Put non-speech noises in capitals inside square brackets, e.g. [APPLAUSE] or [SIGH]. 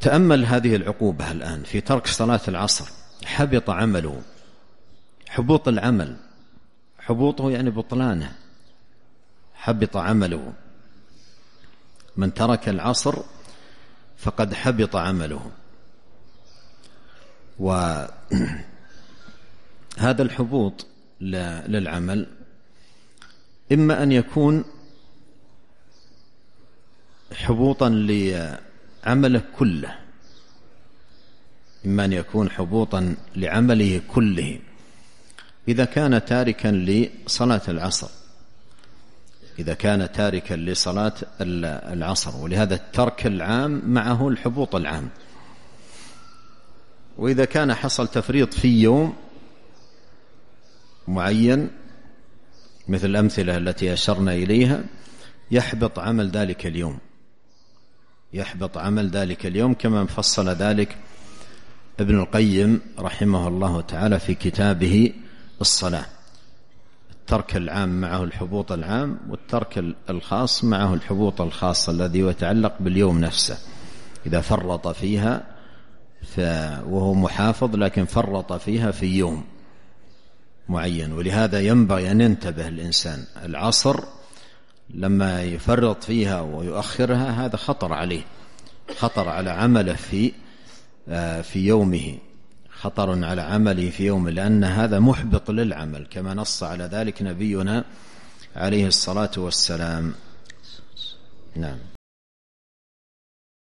تأمل هذه العقوبة الآن في ترك صلاة العصر حبط عمله حبوط العمل حبوطه يعني بطلانه حبط عمله من ترك العصر فقد حبط عمله وهذا [CLEARS THROAT] الحبوط للعمل إما أن يكون حبوطا للعمل عمله كله إما أن يكون حبوطا لعمله كله إذا كان تاركا لصلاة العصر إذا كان تاركا لصلاة العصر ولهذا الترك العام معه الحبوط العام وإذا كان حصل تفريط في يوم معين مثل الأمثلة التي أشرنا إليها يحبط عمل ذلك اليوم يحبط عمل ذلك اليوم كما فصل ذلك ابن القيم رحمه الله تعالى في كتابه الصلاة الترك العام معه الحبوط العام والترك الخاص معه الحبوط الخاص الذي يتعلق باليوم نفسه إذا فرط فيها ف وهو محافظ لكن فرط فيها في يوم معين ولهذا ينبغي أن ينتبه الإنسان العصر لما يفرط فيها ويؤخرها هذا خطر عليه خطر على عمله في آه، في يومه خطر على عمله في يومه لأن هذا محبط للعمل كما نص على ذلك نبينا عليه الصلاة والسلام نعم